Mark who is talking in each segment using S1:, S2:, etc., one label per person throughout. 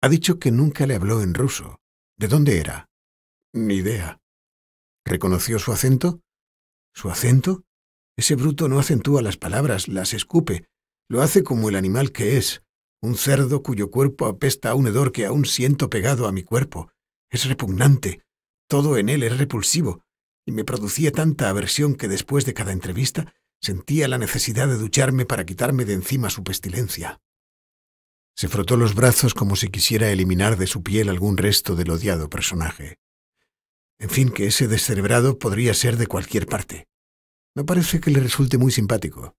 S1: Ha dicho que nunca le habló en ruso. ¿De dónde era? Ni idea. ¿Reconoció su acento? ¿Su acento? Ese bruto no acentúa las palabras, las escupe. Lo hace como el animal que es, un cerdo cuyo cuerpo apesta a un hedor que aún siento pegado a mi cuerpo. Es repugnante. Todo en él es repulsivo, y me producía tanta aversión que después de cada entrevista sentía la necesidad de ducharme para quitarme de encima su pestilencia. Se frotó los brazos como si quisiera eliminar de su piel algún resto del odiado personaje. En fin, que ese descerebrado podría ser de cualquier parte. No parece que le resulte muy simpático.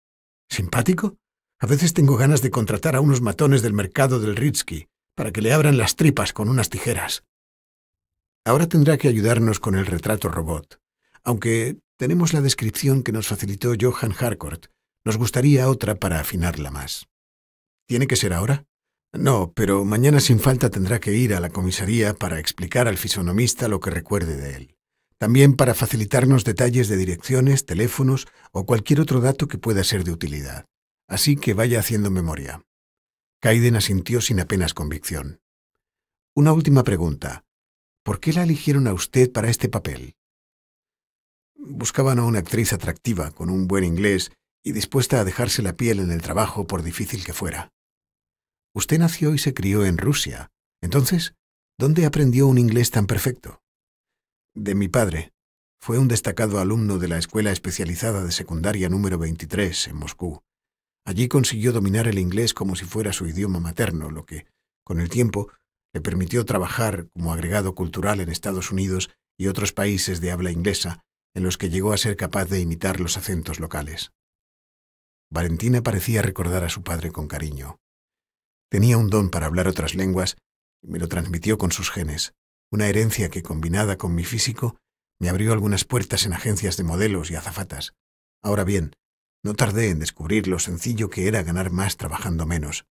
S1: ¿Simpático? A veces tengo ganas de contratar a unos matones del mercado del Ritzky para que le abran las tripas con unas tijeras. Ahora tendrá que ayudarnos con el retrato robot. Aunque tenemos la descripción que nos facilitó Johan Harcourt, nos gustaría otra para afinarla más. ¿Tiene que ser ahora? No, pero mañana sin falta tendrá que ir a la comisaría para explicar al fisonomista lo que recuerde de él. También para facilitarnos detalles de direcciones, teléfonos o cualquier otro dato que pueda ser de utilidad. Así que vaya haciendo memoria. Kaiden asintió sin apenas convicción. Una última pregunta. ¿Por qué la eligieron a usted para este papel? Buscaban a una actriz atractiva, con un buen inglés y dispuesta a dejarse la piel en el trabajo por difícil que fuera. Usted nació y se crió en Rusia. Entonces, ¿dónde aprendió un inglés tan perfecto? De mi padre. Fue un destacado alumno de la Escuela Especializada de Secundaria número 23 en Moscú. Allí consiguió dominar el inglés como si fuera su idioma materno, lo que, con el tiempo, le permitió trabajar como agregado cultural en Estados Unidos y otros países de habla inglesa, en los que llegó a ser capaz de imitar los acentos locales. Valentina parecía recordar a su padre con cariño. Tenía un don para hablar otras lenguas y me lo transmitió con sus genes, una herencia que, combinada con mi físico, me abrió algunas puertas en agencias de modelos y azafatas. Ahora bien, no tardé en descubrir lo sencillo que era ganar más trabajando menos.